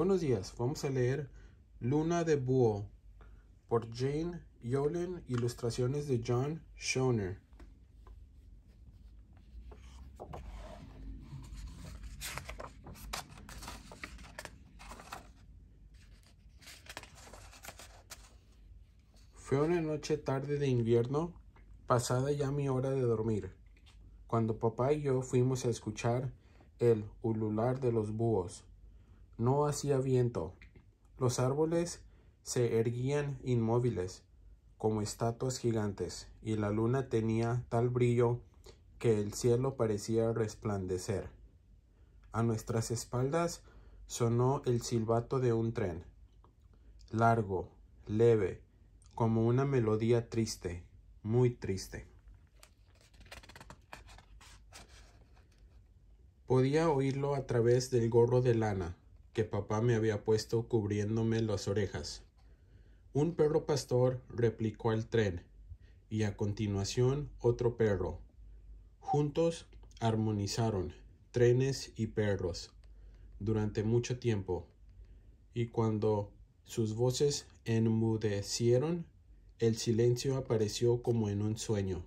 Buenos días, vamos a leer Luna de Búho por Jane Yolen, ilustraciones de John Schoner. Fue una noche tarde de invierno, pasada ya mi hora de dormir, cuando papá y yo fuimos a escuchar el ulular de los búhos no hacía viento. Los árboles se erguían inmóviles, como estatuas gigantes, y la luna tenía tal brillo que el cielo parecía resplandecer. A nuestras espaldas sonó el silbato de un tren, largo, leve, como una melodía triste, muy triste. Podía oírlo a través del gorro de lana papá me había puesto cubriéndome las orejas. Un perro pastor replicó al tren, y a continuación otro perro. Juntos armonizaron trenes y perros durante mucho tiempo, y cuando sus voces enmudecieron, el silencio apareció como en un sueño.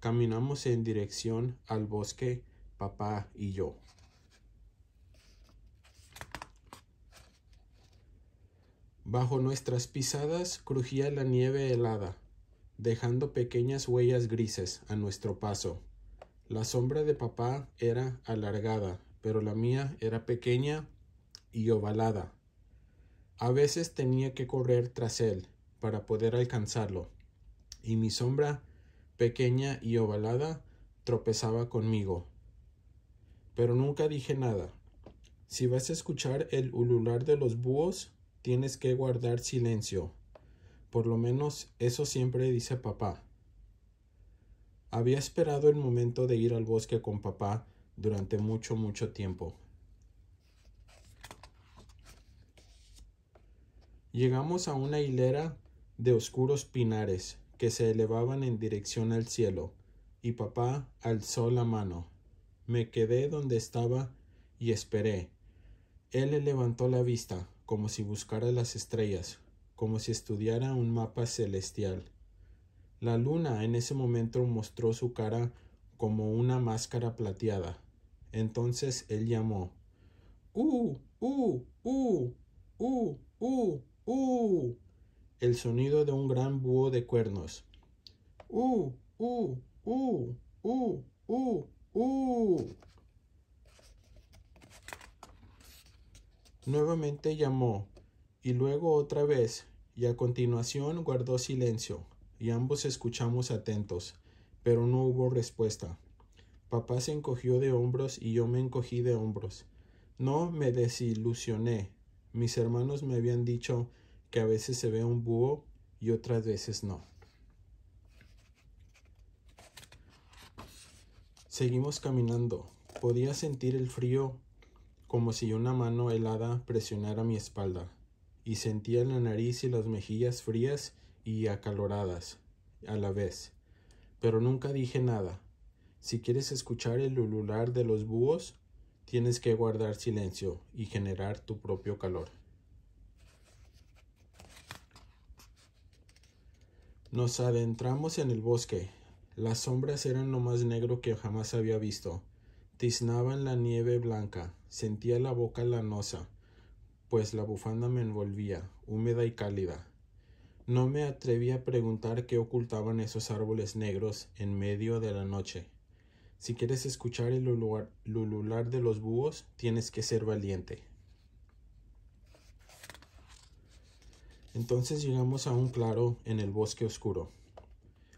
Caminamos en dirección al bosque, papá y yo. Bajo nuestras pisadas crujía la nieve helada, dejando pequeñas huellas grises a nuestro paso. La sombra de papá era alargada, pero la mía era pequeña y ovalada. A veces tenía que correr tras él para poder alcanzarlo, y mi sombra, pequeña y ovalada, tropezaba conmigo. Pero nunca dije nada. Si vas a escuchar el ulular de los búhos, tienes que guardar silencio. Por lo menos eso siempre dice papá. Había esperado el momento de ir al bosque con papá durante mucho, mucho tiempo. Llegamos a una hilera de oscuros pinares que se elevaban en dirección al cielo, y papá alzó la mano. Me quedé donde estaba y esperé. Él levantó la vista como si buscara las estrellas, como si estudiara un mapa celestial. La luna en ese momento mostró su cara como una máscara plateada. Entonces él llamó. ¡Uh! ¡Uh! ¡Uh! ¡Uh! ¡Uh! ¡Uh! El sonido de un gran búho de cuernos. ¡Uh! ¡Uh! ¡Uh! ¡Uh! ¡Uh! ¡Uh! Nuevamente llamó, y luego otra vez, y a continuación guardó silencio, y ambos escuchamos atentos, pero no hubo respuesta. Papá se encogió de hombros y yo me encogí de hombros. No me desilusioné. Mis hermanos me habían dicho que a veces se ve un búho y otras veces no. Seguimos caminando. Podía sentir el frío como si una mano helada presionara mi espalda, y sentía la nariz y las mejillas frías y acaloradas a la vez. Pero nunca dije nada. Si quieres escuchar el ulular de los búhos, tienes que guardar silencio y generar tu propio calor. Nos adentramos en el bosque. Las sombras eran lo más negro que jamás había visto. Tiznaba en la nieve blanca, sentía la boca lanosa, pues la bufanda me envolvía, húmeda y cálida. No me atreví a preguntar qué ocultaban esos árboles negros en medio de la noche. Si quieres escuchar el lulular de los búhos, tienes que ser valiente. Entonces llegamos a un claro en el bosque oscuro.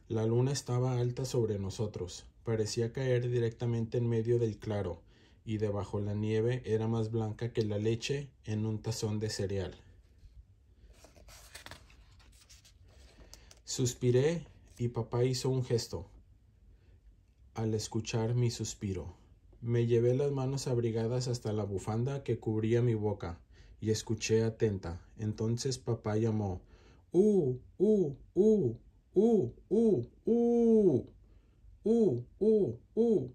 La luna estaba alta sobre nosotros parecía caer directamente en medio del claro, y debajo la nieve era más blanca que la leche en un tazón de cereal. Suspiré y papá hizo un gesto al escuchar mi suspiro. Me llevé las manos abrigadas hasta la bufanda que cubría mi boca y escuché atenta. Entonces papá llamó. ¡Uh! ¡Uh! ¡Uh! ¡Uh! ¡Uh! ¡Uh! uh" u, u, u,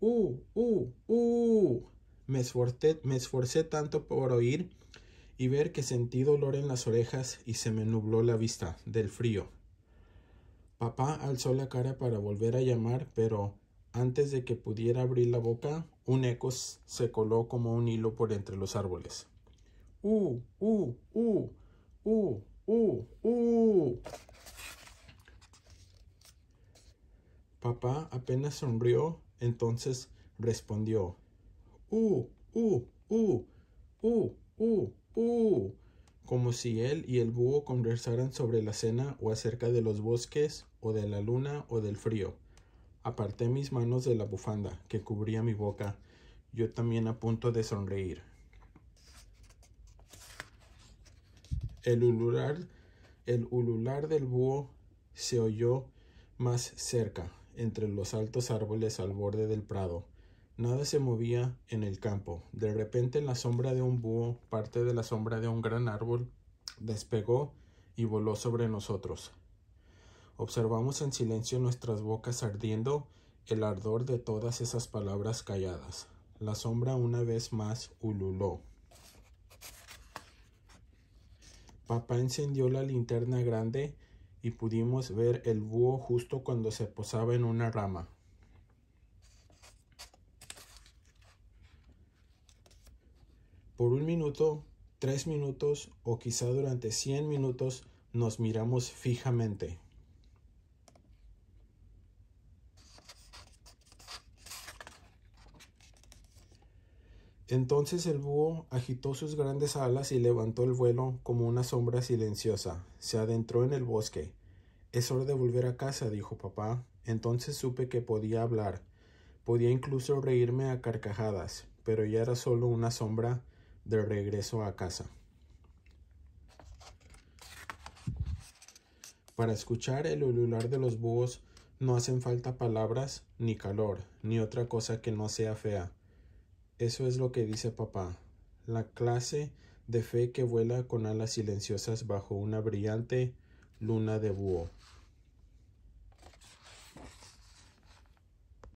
u, u, u. Me esforcé, me esforcé tanto por oír y ver que sentí dolor en las orejas y se me nubló la vista del frío. Papá alzó la cara para volver a llamar, pero antes de que pudiera abrir la boca, un eco se coló como un hilo por entre los árboles. U, u, u, u, u, u. Papá apenas sonrió, entonces respondió. Uh, uh, uh, uh, uh, uh. Como si él y el búho conversaran sobre la cena o acerca de los bosques, o de la luna, o del frío. Aparté mis manos de la bufanda que cubría mi boca, yo también a punto de sonreír. El ulular, el ulular del búho se oyó más cerca entre los altos árboles al borde del prado. Nada se movía en el campo. De repente en la sombra de un búho, parte de la sombra de un gran árbol, despegó y voló sobre nosotros. Observamos en silencio nuestras bocas ardiendo el ardor de todas esas palabras calladas. La sombra una vez más ululó. Papá encendió la linterna grande y pudimos ver el búho justo cuando se posaba en una rama. Por un minuto, tres minutos o quizá durante 100 minutos nos miramos fijamente. Entonces el búho agitó sus grandes alas y levantó el vuelo como una sombra silenciosa. Se adentró en el bosque. Es hora de volver a casa, dijo papá. Entonces supe que podía hablar. Podía incluso reírme a carcajadas, pero ya era solo una sombra de regreso a casa. Para escuchar el ulular de los búhos no hacen falta palabras, ni calor, ni otra cosa que no sea fea. Eso es lo que dice papá. La clase de fe que vuela con alas silenciosas bajo una brillante luna de búho.